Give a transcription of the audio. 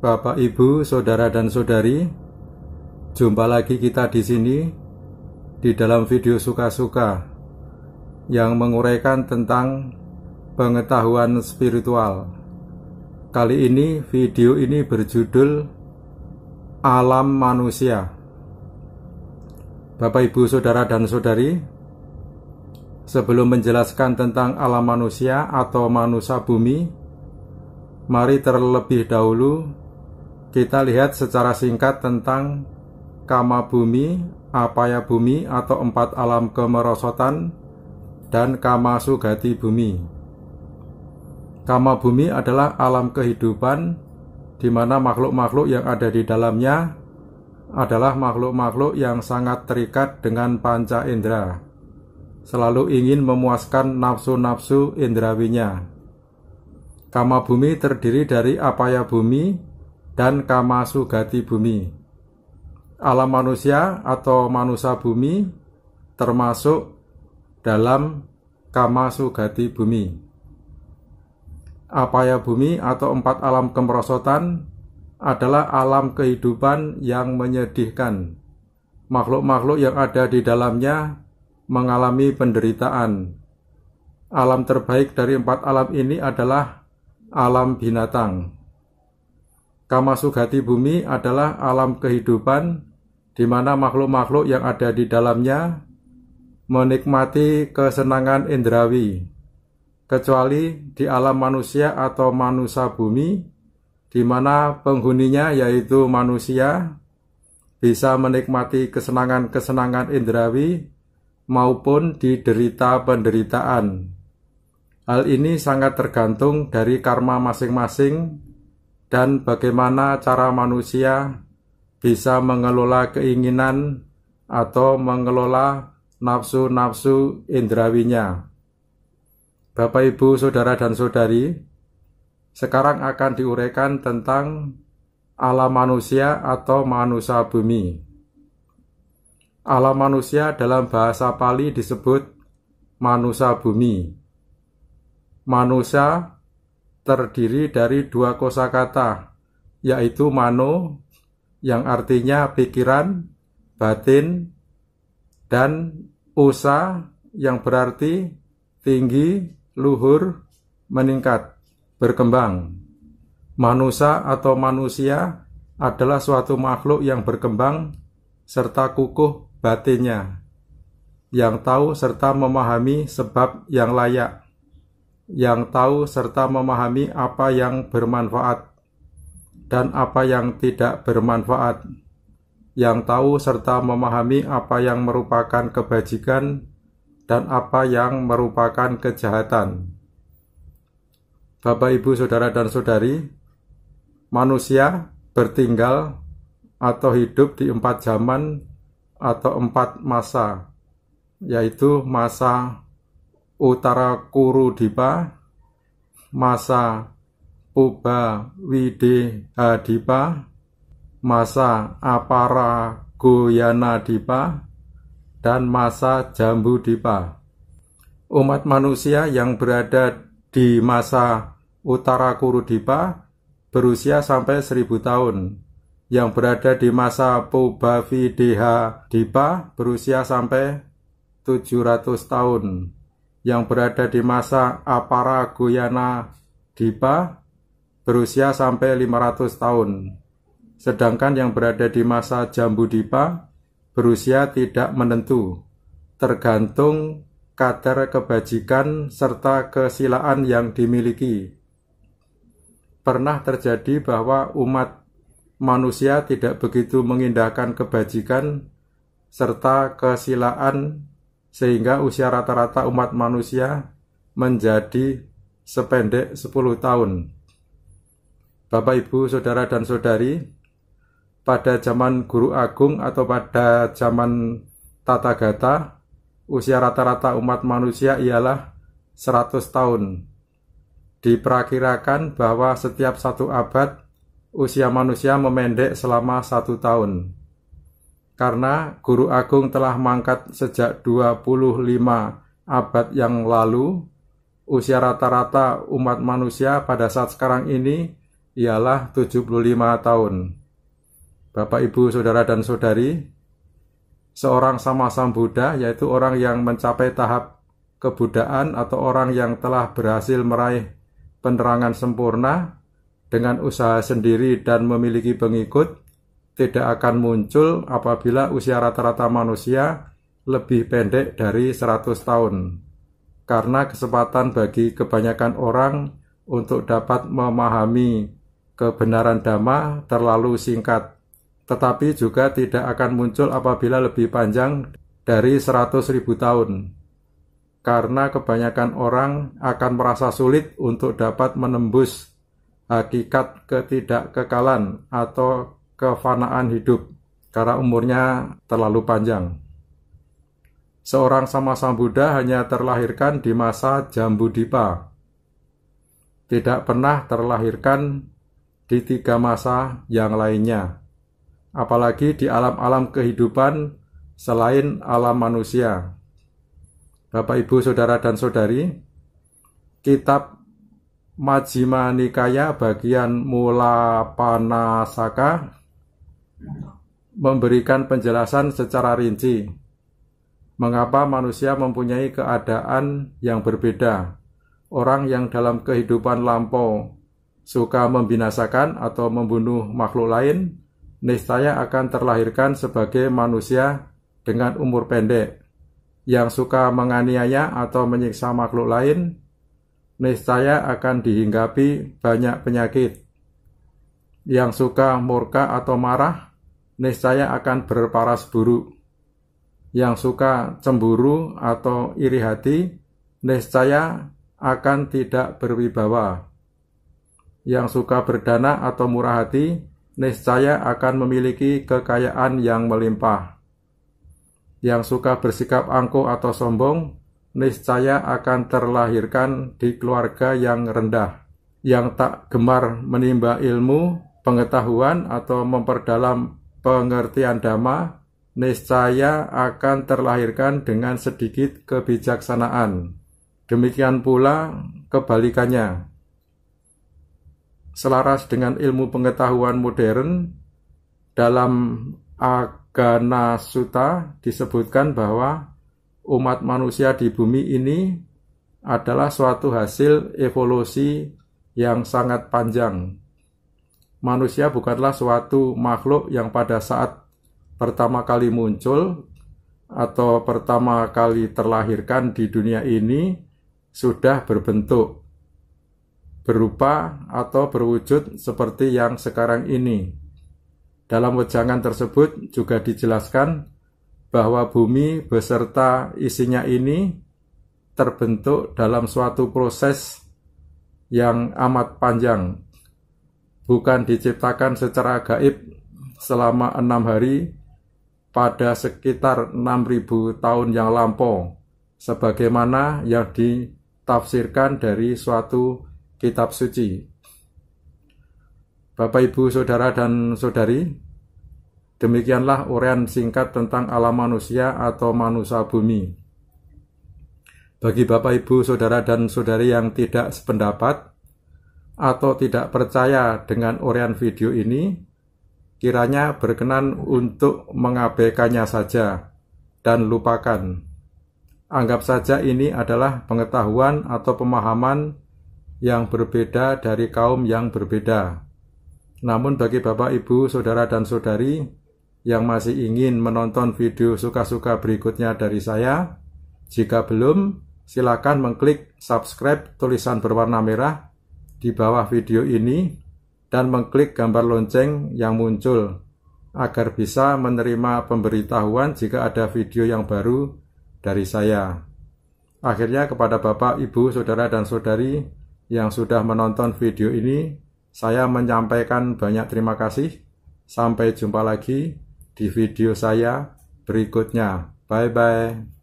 Bapak, Ibu, saudara dan saudari, jumpa lagi kita di sini di dalam video suka-suka yang menguraikan tentang pengetahuan spiritual. Kali ini video ini berjudul Alam Manusia. Bapak, Ibu, saudara dan saudari, Sebelum menjelaskan tentang alam manusia atau manusia bumi, mari terlebih dahulu kita lihat secara singkat tentang kama bumi, apaya bumi atau empat alam kemerosotan dan kama sugati bumi. Kama bumi adalah alam kehidupan di mana makhluk-makhluk yang ada di dalamnya adalah makhluk-makhluk yang sangat terikat dengan panca indera, selalu ingin memuaskan nafsu-nafsu indrawinya. Kama bumi terdiri dari apaya bumi dan kamasugati sugati bumi. Alam manusia atau manusia bumi termasuk dalam kamasugati sugati bumi. Apaya bumi atau empat alam kemerosotan adalah alam kehidupan yang menyedihkan. Makhluk-makhluk yang ada di dalamnya mengalami penderitaan. Alam terbaik dari empat alam ini adalah alam binatang. Kamasugati bumi adalah alam kehidupan di mana makhluk-makhluk yang ada di dalamnya menikmati kesenangan indrawi, kecuali di alam manusia atau manusia bumi, di mana penghuninya yaitu manusia bisa menikmati kesenangan-kesenangan indrawi maupun diderita penderitaan. Hal ini sangat tergantung dari karma masing-masing dan bagaimana cara manusia bisa mengelola keinginan atau mengelola nafsu-nafsu indrawinya. Bapak, Ibu, Saudara, dan Saudari, sekarang akan diuraikan tentang alam manusia atau manusia bumi. Alam manusia dalam bahasa Pali disebut manusia bumi. Manusia terdiri dari dua kosakata yaitu mano yang artinya pikiran, batin dan usa yang berarti tinggi, luhur, meningkat, berkembang. Manusia atau manusia adalah suatu makhluk yang berkembang serta kukuh batinnya, yang tahu serta memahami sebab yang layak yang tahu serta memahami apa yang bermanfaat dan apa yang tidak bermanfaat, yang tahu serta memahami apa yang merupakan kebajikan dan apa yang merupakan kejahatan. Bapak, Ibu, Saudara, dan Saudari, manusia bertinggal atau hidup di empat zaman atau empat masa, yaitu masa Utara Kuru Dipa, masa Puba Wide Hadipa, masa Apara Goyana Dipa, dan masa Jambu Dipa. Umat manusia yang berada di masa Utara Kuru Dipa berusia sampai seribu tahun, yang berada di masa Pubavi Dipa berusia sampai 700 tahun yang berada di masa Aparagoyana Dipa berusia sampai 500 tahun. Sedangkan yang berada di masa Jambu Dipa berusia tidak menentu, tergantung kadar kebajikan serta kesilaan yang dimiliki. Pernah terjadi bahwa umat manusia tidak begitu mengindahkan kebajikan serta kesilaan sehingga usia rata-rata umat manusia menjadi sependek 10 tahun. Bapak, Ibu, Saudara, dan Saudari, pada zaman Guru Agung atau pada zaman Tata Gata, usia rata-rata umat manusia ialah 100 tahun. diperkirakan bahwa setiap satu abad, usia manusia memendek selama satu tahun karena Guru Agung telah mangkat sejak 25 abad yang lalu. Usia rata-rata umat manusia pada saat sekarang ini ialah 75 tahun. Bapak, Ibu, Saudara, dan Saudari, seorang sama-sama Buddha yaitu orang yang mencapai tahap kebudaan atau orang yang telah berhasil meraih penerangan sempurna dengan usaha sendiri dan memiliki pengikut, tidak akan muncul apabila usia rata-rata manusia lebih pendek dari 100 tahun. Karena kesempatan bagi kebanyakan orang untuk dapat memahami kebenaran dhamma terlalu singkat, tetapi juga tidak akan muncul apabila lebih panjang dari 100.000 tahun. Karena kebanyakan orang akan merasa sulit untuk dapat menembus hakikat ketidakkekalan atau kefanaan hidup karena umurnya terlalu panjang. Seorang sama sang Buddha hanya terlahirkan di masa Jambu Dipa. Tidak pernah terlahirkan di tiga masa yang lainnya. Apalagi di alam-alam kehidupan selain alam manusia. Bapak, Ibu, Saudara, dan Saudari, kitab Majjhima Nikaya bagian Mula Panasaka memberikan penjelasan secara rinci mengapa manusia mempunyai keadaan yang berbeda. Orang yang dalam kehidupan lampau suka membinasakan atau membunuh makhluk lain, niscaya akan terlahirkan sebagai manusia dengan umur pendek. Yang suka menganiaya atau menyiksa makhluk lain, niscaya akan dihinggapi banyak penyakit. Yang suka murka atau marah niscaya akan berparas buruk. Yang suka cemburu atau iri hati, niscaya akan tidak berwibawa. Yang suka berdana atau murah hati, niscaya akan memiliki kekayaan yang melimpah. Yang suka bersikap angkuh atau sombong, niscaya akan terlahirkan di keluarga yang rendah. Yang tak gemar menimba ilmu, pengetahuan, atau memperdalam pengertian dhamma niscaya akan terlahirkan dengan sedikit kebijaksanaan. Demikian pula kebalikannya. Selaras dengan ilmu pengetahuan modern, dalam Agana Sutta disebutkan bahwa umat manusia di bumi ini adalah suatu hasil evolusi yang sangat panjang manusia bukanlah suatu makhluk yang pada saat pertama kali muncul atau pertama kali terlahirkan di dunia ini sudah berbentuk berupa atau berwujud seperti yang sekarang ini. Dalam wejangan tersebut juga dijelaskan bahwa bumi beserta isinya ini terbentuk dalam suatu proses yang amat panjang bukan diciptakan secara gaib selama enam hari pada sekitar 6000 tahun yang lampau sebagaimana yang ditafsirkan dari suatu kitab suci. Bapak Ibu, saudara dan saudari, demikianlah uraian singkat tentang alam manusia atau manusia bumi. Bagi Bapak Ibu, saudara dan saudari yang tidak sependapat, atau tidak percaya dengan urian video ini, kiranya berkenan untuk mengabaikannya saja dan lupakan. Anggap saja ini adalah pengetahuan atau pemahaman yang berbeda dari kaum yang berbeda. Namun bagi Bapak, Ibu, Saudara, dan Saudari yang masih ingin menonton video suka-suka berikutnya dari saya, jika belum, silakan mengklik subscribe tulisan berwarna merah di bawah video ini dan mengklik gambar lonceng yang muncul agar bisa menerima pemberitahuan jika ada video yang baru dari saya. Akhirnya kepada Bapak, Ibu, Saudara, dan Saudari yang sudah menonton video ini, saya menyampaikan banyak terima kasih. Sampai jumpa lagi di video saya berikutnya. Bye-bye.